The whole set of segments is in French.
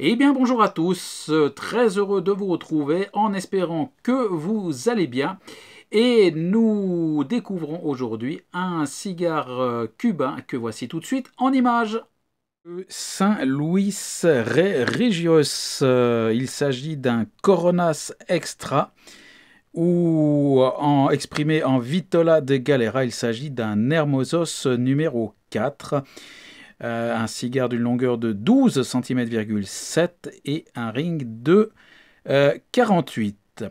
Eh bien bonjour à tous, euh, très heureux de vous retrouver en espérant que vous allez bien. Et nous découvrons aujourd'hui un cigare euh, cubain que voici tout de suite en image Saint Louis Re Regios, euh, il s'agit d'un Coronas Extra ou en exprimé en Vitola de Galera, il s'agit d'un Hermosos numéro 4. Euh, un cigare d'une longueur de 12 cm,7 et un ring de 48. Euh,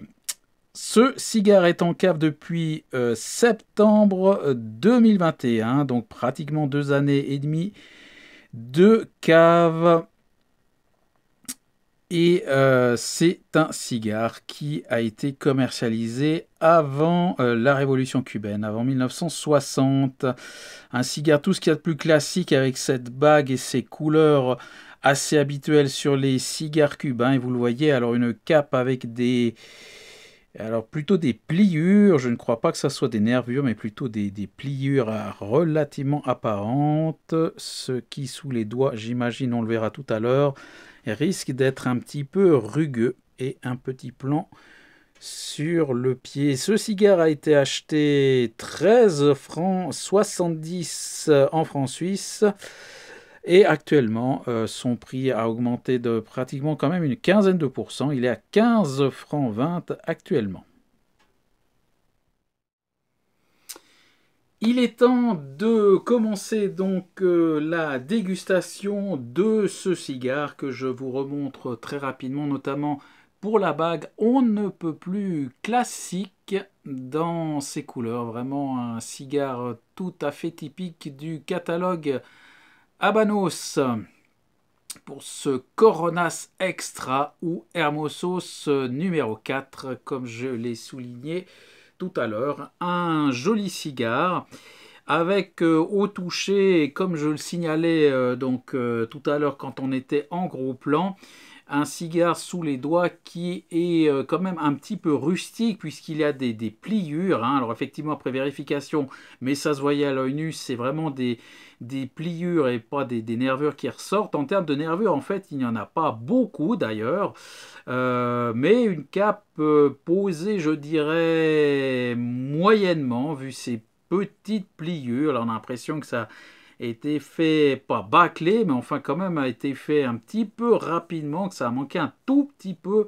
Ce cigare est en cave depuis euh, septembre 2021, donc pratiquement deux années et demie de cave et euh, c'est un cigare qui a été commercialisé avant euh, la révolution cubaine, avant 1960. Un cigare, tout ce qu'il y a de plus classique avec cette bague et ses couleurs assez habituelles sur les cigares cubains. Et vous le voyez, alors une cape avec des, alors plutôt des pliures, je ne crois pas que ça soit des nervures, mais plutôt des pliures euh, relativement apparentes. Ce qui sous les doigts, j'imagine, on le verra tout à l'heure, risque d'être un petit peu rugueux et un petit plan sur le pied. Ce cigare a été acheté 13 francs 70 euh, en francs suisses. Et actuellement, euh, son prix a augmenté de pratiquement quand même une quinzaine de pourcents. Il est à 15 francs 20 actuellement. Il est temps de commencer donc euh, la dégustation de ce cigare que je vous remontre très rapidement, notamment pour la bague. On ne peut plus classique dans ses couleurs, vraiment un cigare tout à fait typique du catalogue Habanos pour ce Coronas Extra ou Hermosos numéro 4, comme je l'ai souligné tout à l'heure, un joli cigare avec haut euh, au toucher, comme je le signalais euh, donc euh, tout à l'heure quand on était en gros plan, un cigare sous les doigts qui est euh, quand même un petit peu rustique puisqu'il y a des, pliures. Hein. Alors effectivement, après vérification, mais ça se voyait à l'œil nu, c'est vraiment des, pliures et pas des, nervures qui ressortent. En termes de nervures, en fait, il n'y en a pas beaucoup d'ailleurs. Euh, mais une cape euh, posée, je dirais, moyennement, vu ces petites pliures. Alors on a l'impression que ça été fait, pas bâclé, mais enfin quand même a été fait un petit peu rapidement, que ça a manqué un tout petit peu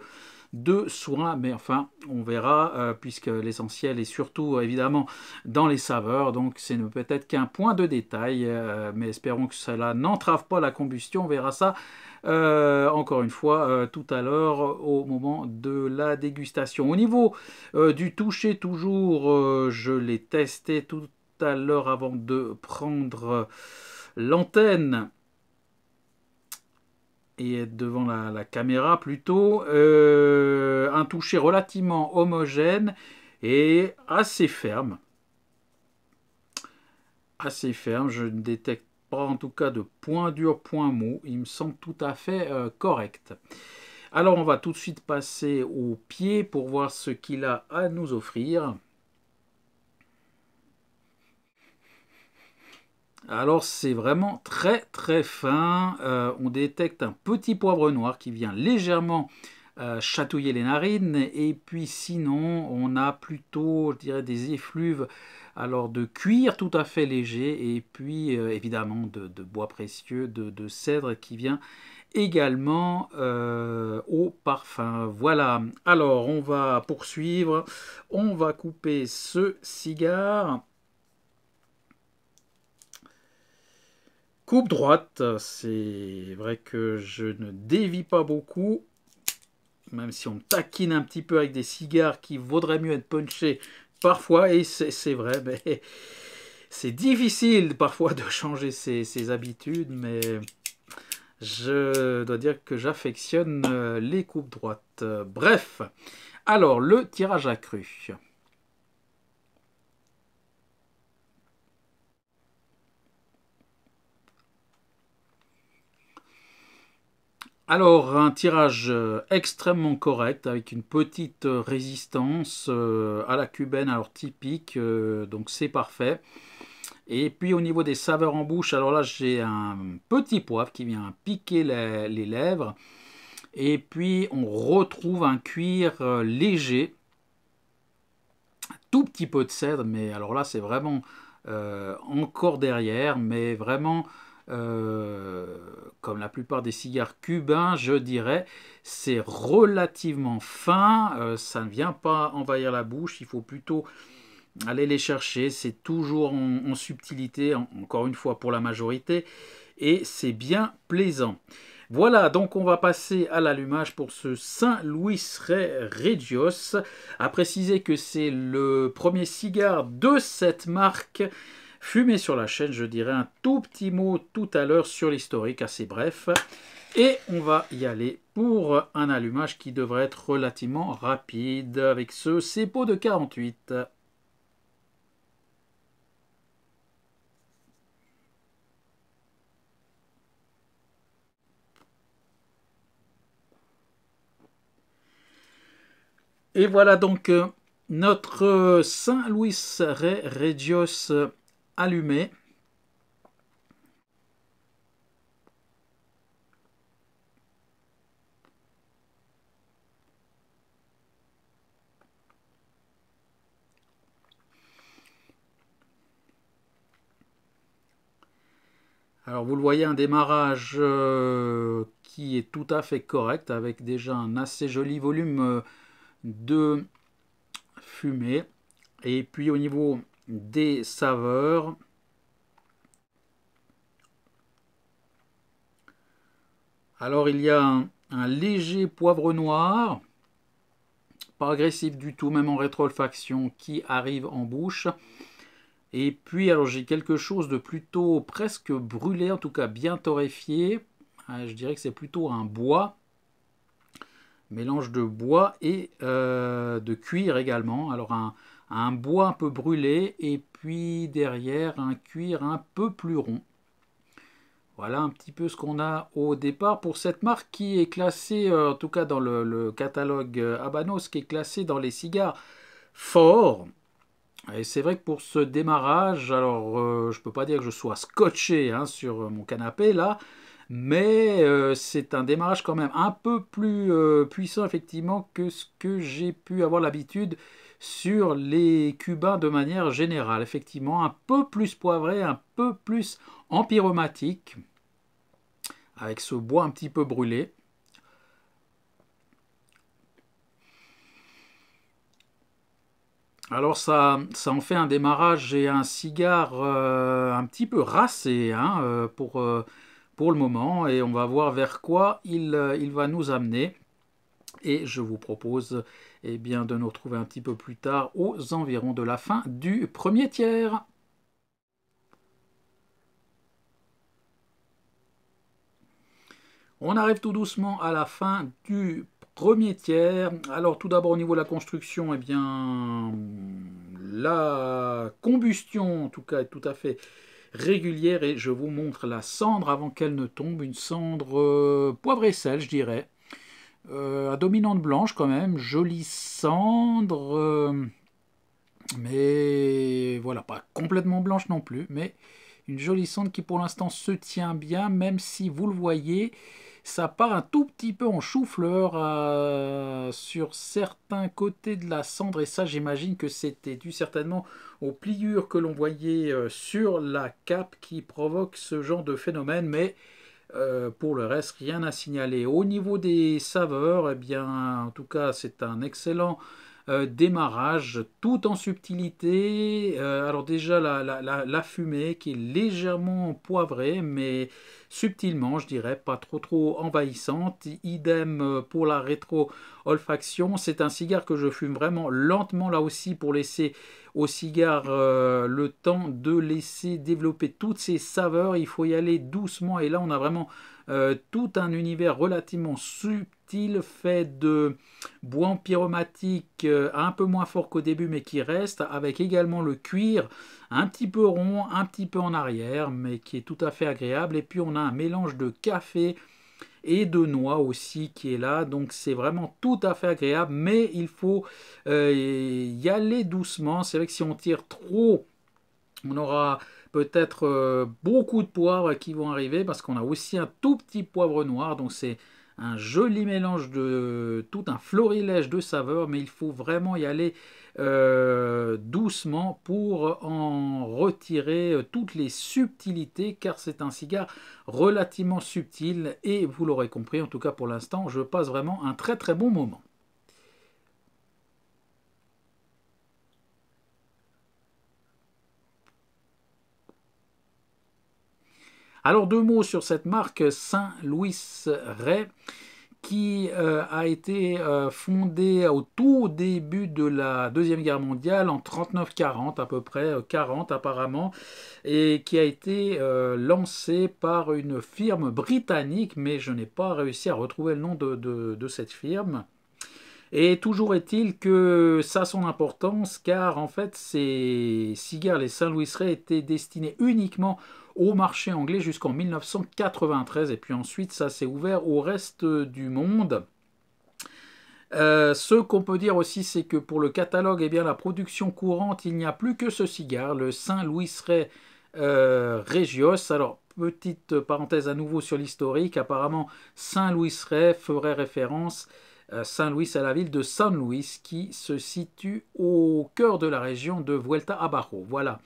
de soin, mais enfin on verra, euh, puisque l'essentiel est surtout évidemment dans les saveurs, donc c'est peut-être qu'un point de détail, euh, mais espérons que cela n'entrave pas la combustion, on verra ça euh, encore une fois tout à l'heure au moment de la dégustation. Au niveau du toucher toujours, je l'ai testé tout à l'heure avant de prendre euh, l'antenne et être devant la, caméra plutôt, euh, un toucher relativement homogène et assez ferme. Assez ferme, je ne détecte pas en tout cas de point dur, point mou, il me semble tout à fait euh, correct. Alors on va tout de suite passer au pied pour voir ce qu'il a à nous offrir. Alors c'est vraiment très très fin. Euh, on détecte un petit poivre noir qui vient légèrement euh, chatouiller les narines. Et puis sinon, on a plutôt, je dirais, des effluves alors de cuir tout à fait léger. Et puis euh, évidemment de, bois précieux, de, de, cèdre qui vient également au parfum. Voilà. Alors on va poursuivre. On va couper ce cigare. Coupe droite, c'est vrai que je ne dévie pas beaucoup, même si on me taquine un petit peu avec des cigares qui vaudraient mieux être punchés parfois, et c'est vrai, mais c'est difficile parfois de changer ses, ses, habitudes, mais je dois dire que j'affectionne euh, les coupes droites. Bref, alors le tirage accru. Alors, un tirage euh, extrêmement correct avec une petite euh, résistance euh, à la cubaine, alors typique, donc c'est parfait. Et puis au niveau des saveurs en bouche, alors là j'ai un petit poivre qui vient piquer les, lèvres. Et puis on retrouve un cuir léger, tout petit peu de cèdre, mais alors là c'est vraiment encore derrière, mais vraiment euh, comme la plupart des cigares cubains, je dirais, c'est relativement fin, euh, ça ne vient pas envahir la bouche, il faut plutôt aller les chercher, c'est toujours en, subtilité, encore une fois pour la majorité, et c'est bien plaisant. Voilà, donc on va passer à l'allumage pour ce Saint Louis Ray Regios. À préciser que c'est le premier cigare de cette marque Fumer sur la chaîne. Je dirais un tout petit mot tout à l'heure sur l'historique, assez bref. Et on va y aller pour un allumage qui devrait être relativement rapide avec ce CEPO de 48. Et voilà donc euh, notre Saint Louis Redios. Regios allumé. Alors vous le voyez, un démarrage euh, qui est tout à fait correct, avec déjà un assez joli volume euh, de fumée. Et puis au niveau des saveurs. Alors il y a un, léger poivre noir, pas agressif du tout, même en rétrofaction qui arrive en bouche. Et puis, alors j'ai quelque chose de plutôt presque brûlé, en tout cas bien torréfié. Ah, je dirais que c'est plutôt un bois, mélange de bois et euh, de cuir également. Alors un, un bois un peu brûlé et puis derrière un cuir un peu plus rond. Voilà un petit peu ce qu'on a au départ pour cette marque qui est classée, euh, en tout cas dans le, catalogue euh, Habanos, qui est classée dans les cigares forts. Et c'est vrai que pour ce démarrage, alors euh, je ne peux pas dire que je sois scotché hein, sur mon canapé là, mais c'est un démarrage quand même un peu plus puissant effectivement que ce que j'ai pu avoir l'habitude sur les Cubains de manière générale. Effectivement, un peu plus poivré, un peu plus empyromatique, avec ce bois un petit peu brûlé. Alors ça, ça en fait un démarrage et un cigare euh, un petit peu rassé hein, euh, euh, pour, le moment et on va voir vers quoi il va nous amener. Et je vous propose eh bien, de nous retrouver un petit peu plus tard aux environs de la fin du premier tiers. On arrive tout doucement à la fin du premier tiers. Alors tout d'abord au niveau de la construction, eh bien la combustion en tout cas est tout à fait régulière et je vous montre la cendre avant qu'elle ne tombe, une cendre euh, poivre et sel je dirais. Euh, à dominante blanche quand même, jolie cendre, euh, mais voilà, pas complètement blanche non plus, mais une jolie cendre qui pour l'instant se tient bien, même si vous le voyez, ça part un tout petit peu en chou-fleur euh, sur certains côtés de la cendre, et ça j'imagine que c'était dû certainement aux pliures que l'on voyait euh, sur la cape qui provoque ce genre de phénomène, mais euh, pour le reste, rien à signaler. Au niveau des saveurs, eh bien, en tout cas, c'est un excellent euh, démarrage, tout en subtilité. Euh, alors déjà, la, fumée qui est légèrement poivrée, mais subtilement, je dirais, pas trop trop envahissante. Idem euh, pour la rétro-olfaction. C'est un cigare que je fume vraiment lentement là aussi pour laisser au cigare euh, le temps de laisser développer toutes ses saveurs. Il faut y aller doucement et là on a vraiment euh, tout un univers relativement subtil fait de bois pyromatique un peu moins fort qu'au début mais qui reste avec également le cuir un petit peu rond, un petit peu en arrière, mais qui est tout à fait agréable. Et puis on a un mélange de café et de noix aussi qui est là. Donc c'est vraiment tout à fait agréable, mais il faut euh, y aller doucement. C'est vrai que si on tire trop, on aura peut-être euh, beaucoup de poivre qui vont arriver parce qu'on a aussi un tout petit poivre noir. Donc c'est un joli mélange de tout un florilège de saveurs, mais il faut vraiment y aller euh, doucement pour en retirer euh, toutes les subtilités, car c'est un cigare relativement subtil, et vous l'aurez compris, en tout cas pour l'instant, je passe vraiment un très très bon moment. Alors deux mots sur cette marque Saint-Louis Ray qui euh, a été euh, fondée au tout début de la Deuxième Guerre mondiale, en 39-40 à peu près, 40 euh, apparemment, et qui a été lancée par une firme britannique, mais je n'ai pas réussi à retrouver le nom de, cette firme. Et toujours est-il que ça a son importance, car en fait ces cigares, les Saint-Louis étaient destinés uniquement au marché anglais jusqu'en 1993. Et puis ensuite, ça s'est ouvert au reste du monde. Euh, ce qu'on peut dire aussi, c'est que pour le catalogue, et eh bien, la production courante, il n'y a plus que ce cigare, le Saint-Louis Ray euh, Regios. Alors, petite parenthèse à nouveau sur l'historique, apparemment, Saint-Louis Ray ferait référence euh, Saint-Louis à la ville de saint louis qui se situe au cœur de la région de Vuelta Abajo. Voilà.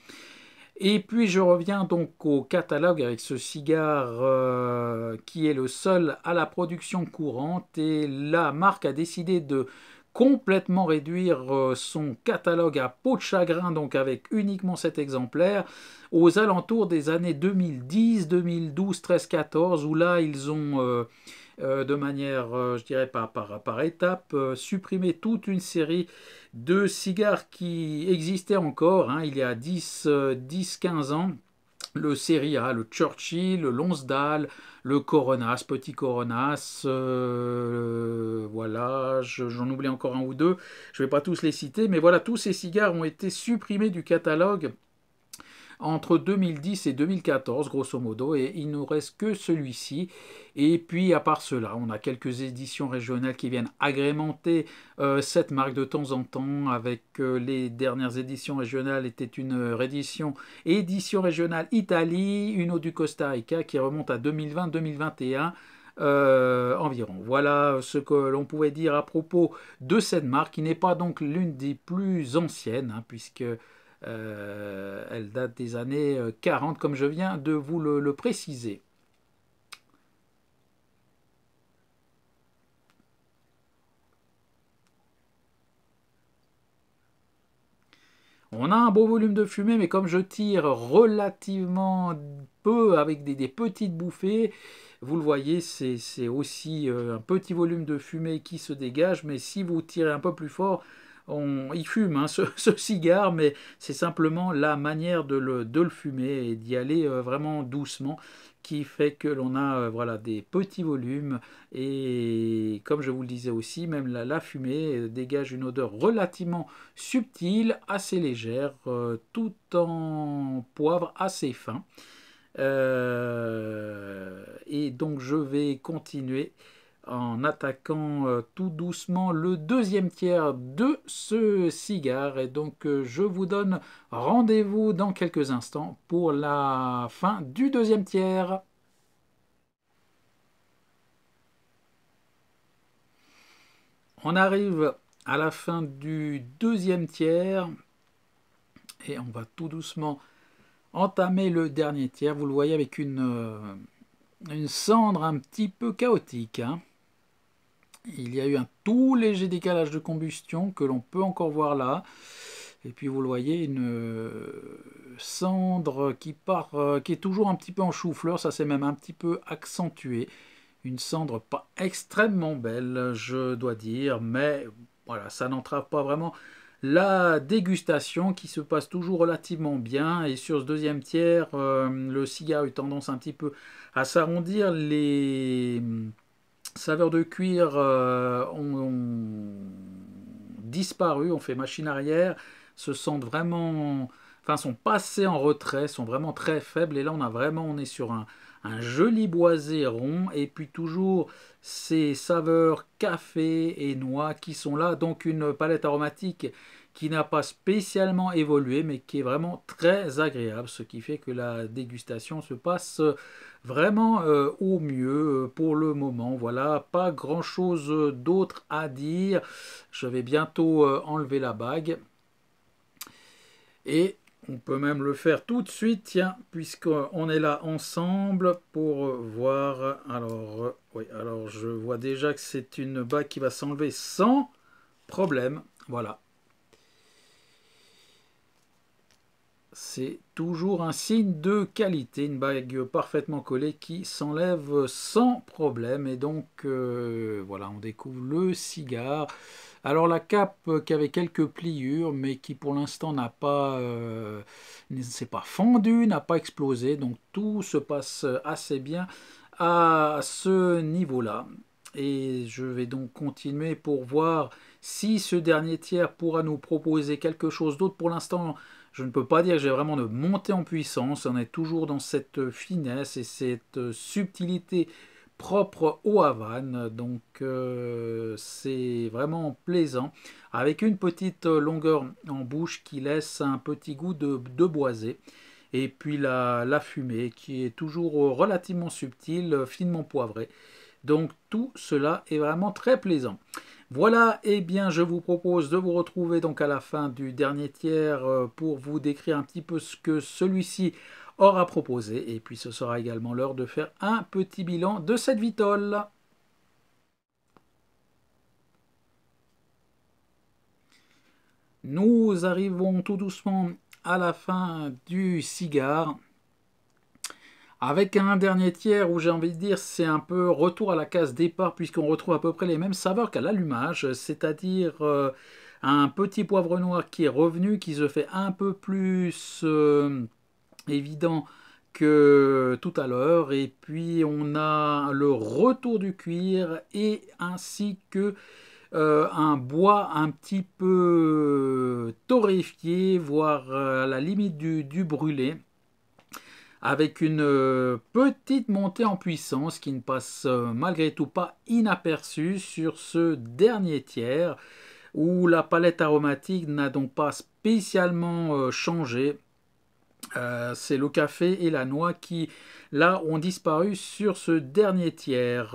Et puis je reviens donc au catalogue avec ce cigare euh, qui est le seul à la production courante et la marque a décidé de complètement réduire euh, son catalogue à peau de chagrin, donc avec uniquement cet exemplaire, aux alentours des années 2010, 2012, 13, 14, où là ils ont... Euh, euh, de manière, euh, je dirais, par, par, étape, euh, supprimer toute une série de cigares qui existaient encore hein, il y a 10-15 ans le A, le Churchill, le Lonsdale, le Coronas, Petit Coronas, voilà, j'en oublie encore un ou deux, je ne vais pas tous les citer, mais voilà, tous ces cigares ont été supprimés du catalogue entre 2010 et 2014, grosso modo, et il ne nous reste que celui-ci. Et puis, à part cela, on a quelques éditions régionales qui viennent agrémenter euh, cette marque de temps en temps, avec euh, les dernières éditions régionales était une euh, réédition, édition régionale Italie, une eau du Costa Rica qui remonte à 2020-2021. environ. Voilà ce que l'on pouvait dire à propos de cette marque qui n'est pas donc l'une des plus anciennes, hein, puisque euh, elle date des années 40, euh, comme je viens de vous le, préciser. On a un beau volume de fumée, mais comme je tire relativement peu avec des petites bouffées, vous le voyez, c'est aussi euh, un petit volume de fumée qui se dégage, mais si vous tirez un peu plus fort, il fume hein, ce, cigare, mais c'est simplement la manière de le, fumer et d'y aller euh, vraiment doucement qui fait que l'on a euh, voilà, des petits volumes et comme je vous le disais aussi, même la, fumée euh, dégage une odeur relativement subtile, assez légère, tout en poivre assez fin. et donc je vais continuer en attaquant euh, tout doucement le deuxième tiers de ce cigare. Et donc euh, je vous donne rendez-vous dans quelques instants pour la fin du deuxième tiers. On arrive à la fin du deuxième tiers et on va tout doucement entamer le dernier tiers. Vous le voyez avec une, euh, cendre un petit peu chaotique. Hein. Il y a eu un tout léger décalage de combustion que l'on peut encore voir là. Et puis vous le voyez, une euh, cendre qui part, euh, qui est toujours un petit peu en chou-fleur, ça c'est même un petit peu accentué. Une cendre pas extrêmement belle, je dois dire, mais voilà, ça n'entrave pas vraiment la dégustation qui se passe toujours relativement bien. Et sur ce deuxième tiers, euh, le cigare a eu tendance un petit peu à s'arrondir les Saveurs de cuir euh, ont, disparu, on fait machine arrière, se sentent vraiment, enfin sont passés en retrait, sont vraiment très faibles. Et là, on a vraiment, on est sur un, un joli boisé rond et puis toujours ces saveurs café et noix qui sont là. Donc une palette aromatique qui n'a pas spécialement évolué mais qui est vraiment très agréable, ce qui fait que la dégustation se passe vraiment euh, au mieux euh, pour le moment. Voilà, pas grand chose euh, d'autre à dire. Je vais bientôt enlever la bague. Et on peut même le faire tout de suite, tiens, puisqu'on est là ensemble pour voir. Alors, oui, alors je vois déjà que c'est une bague qui va s'enlever sans problème. Voilà. c'est toujours un signe de qualité, une bague parfaitement collée qui s'enlève sans problème. Et donc, euh, voilà, on découvre le cigare. Alors la cape qui avait quelques pliures, mais qui pour l'instant n'a pas, euh, s'est pas fendu, n'a pas explosé. Donc tout se passe assez bien à ce niveau-là. Et je vais donc continuer pour voir si ce dernier tiers pourra nous proposer quelque chose d'autre. Pour l'instant, je ne peux pas dire que j'ai vraiment de montée en puissance. On est toujours dans cette finesse et cette subtilité propre au Havane. Donc euh, c'est vraiment plaisant. Avec une petite longueur en bouche qui laisse un petit goût de, boisé. Et puis la, la fumée qui est toujours relativement subtile, finement poivrée. Donc tout cela est vraiment très plaisant. Voilà, et eh bien je vous propose de vous retrouver donc à la fin du dernier tiers euh, pour vous décrire un petit peu ce que celui-ci aura proposé. Et puis ce sera également l'heure de faire un petit bilan de cette vitole. Nous arrivons tout doucement à la fin du cigare. Avec un dernier tiers où j'ai envie de dire c'est un peu retour à la case départ puisqu'on retrouve à peu près les mêmes saveurs qu'à l'allumage, c'est-à-dire euh, un petit poivre noir qui est revenu, qui se fait un peu plus euh, évident que tout à l'heure. Et puis on a le retour du cuir et ainsi que euh, un bois un petit peu torréfié, voire à la limite du brûlé avec une euh, petite montée en puissance qui ne passe euh, malgré tout pas inaperçue sur ce dernier tiers, où la palette aromatique n'a donc pas spécialement euh, changé. c'est le café et la noix qui, là, ont disparu sur ce dernier tiers.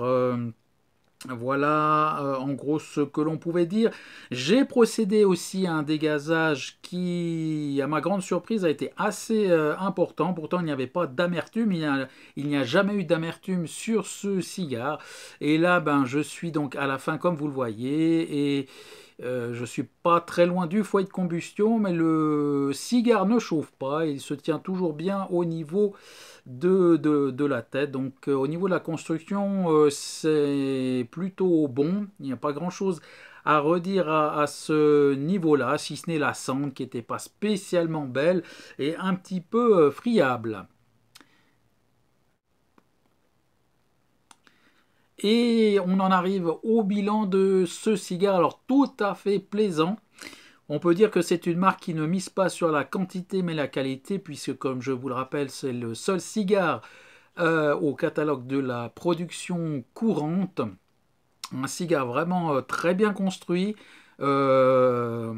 Voilà euh, en gros ce que l'on pouvait dire. J'ai procédé aussi à un dégazage qui, à ma grande surprise, a été assez euh, important. Pourtant, il n'y avait pas d'amertume. Il n'y a, a, jamais eu d'amertume sur ce cigare. Et là, ben, je suis donc à la fin, comme vous le voyez. Et euh, je ne suis pas très loin du foyer de combustion, mais le cigare ne chauffe pas, il se tient toujours bien au niveau de, de, la tête. Donc euh, au niveau de la construction, euh, c'est plutôt bon, il n'y a pas grand-chose à redire à, à ce niveau-là, si ce n'est la cendre qui n'était pas spécialement belle et un petit peu friable. Et on en arrive au bilan de ce cigare, alors tout à fait plaisant. On peut dire que c'est une marque qui ne mise pas sur la quantité mais la qualité, puisque comme je vous le rappelle, c'est le seul cigare euh, au catalogue de la production courante. Un cigare vraiment euh, très bien construit, euh,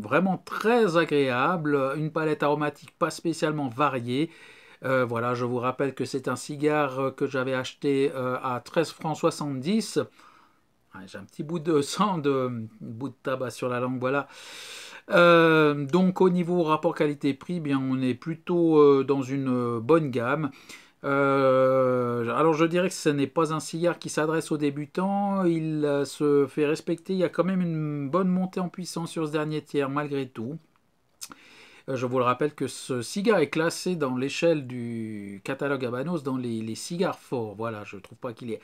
vraiment très agréable, une palette aromatique pas spécialement variée euh, voilà, je vous rappelle que c'est un cigare euh, que j'avais acheté euh, à 13,70 francs J'ai un petit bout de sang, de bout de tabac sur la langue, voilà. donc au niveau rapport qualité-prix, bien on est plutôt dans une bonne gamme. alors je dirais que ce n'est pas un cigare qui s'adresse aux débutants, il se fait respecter, il y a quand même une bonne montée en puissance sur ce dernier tiers malgré tout. Euh, je vous le rappelle que ce cigare est classé dans l'échelle du catalogue Habanos dans les, cigares forts. Voilà, je ne trouve pas qu'il ait...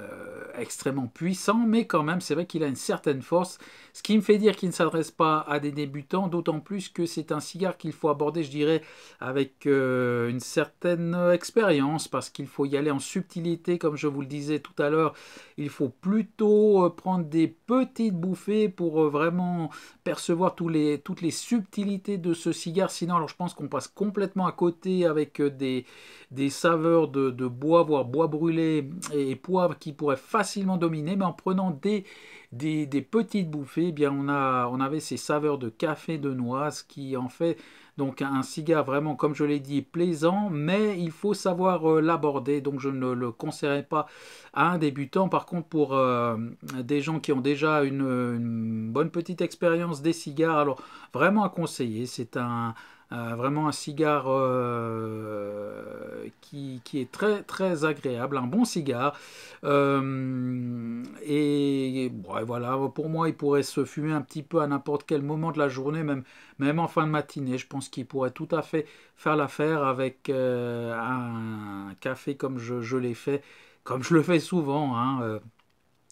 Euh, extrêmement puissant, mais quand même, c'est vrai qu'il a une certaine force, ce qui me fait dire qu'il ne s'adresse pas à des débutants, d'autant plus que c'est un cigare qu'il faut aborder, je dirais, avec euh, une certaine expérience, parce qu'il faut y aller en subtilité, comme je vous le disais tout à l'heure, il faut plutôt euh, prendre des petites bouffées pour vraiment percevoir tous les, toutes les subtilités de ce cigare, sinon alors je pense qu'on passe complètement à côté avec des, des saveurs de, bois, voire bois brûlé et poivre qui pourraient facilement dominer, mais en prenant des, des, petites bouffées, eh bien on, a, on avait ces saveurs de café de noix, qui en fait donc un cigare vraiment, comme je l'ai dit, plaisant, mais il faut savoir euh, l'aborder. Donc je ne le conseillerais pas à un débutant. Par contre, pour euh, des gens qui ont déjà une bonne petite expérience des cigares, alors vraiment à conseiller. C'est un euh, vraiment un cigare euh, qui, est très très agréable, un bon cigare. Euh, et, voilà, pour moi, il pourrait se fumer un petit peu à n'importe quel moment de la journée, même, même en fin de matinée. Je pense qu'il pourrait tout à fait faire l'affaire avec un café comme je, l'ai fait, comme je le fais souvent. Hein.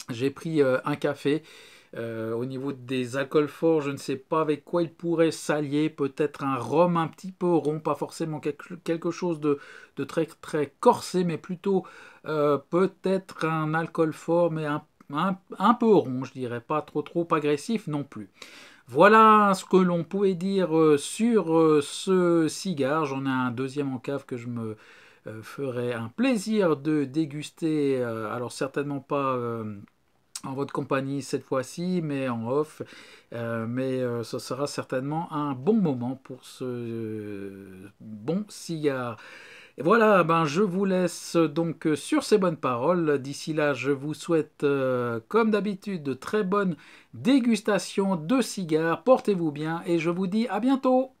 j'ai pris un café euh, au niveau des alcools forts, je ne sais pas avec quoi il pourrait s'allier. Peut-être un rhum un petit peu rond, pas forcément quelque chose de, très très corsé, mais plutôt euh, peut-être un alcool fort, mais un, un, peu rond, je dirais, pas trop trop agressif non plus. Voilà ce que l'on pouvait dire euh, sur ce cigare. J'en ai un deuxième en cave que je me ferai un plaisir de déguster. Alors certainement pas en votre compagnie cette fois-ci, mais en off. Euh, mais euh, ce sera certainement un bon moment pour ce euh, bon cigare. voilà, ben, je vous laisse donc sur ces bonnes paroles. D'ici là, je vous souhaite, comme d'habitude, de très bonnes dégustations de cigares. Portez-vous bien et je vous dis à bientôt.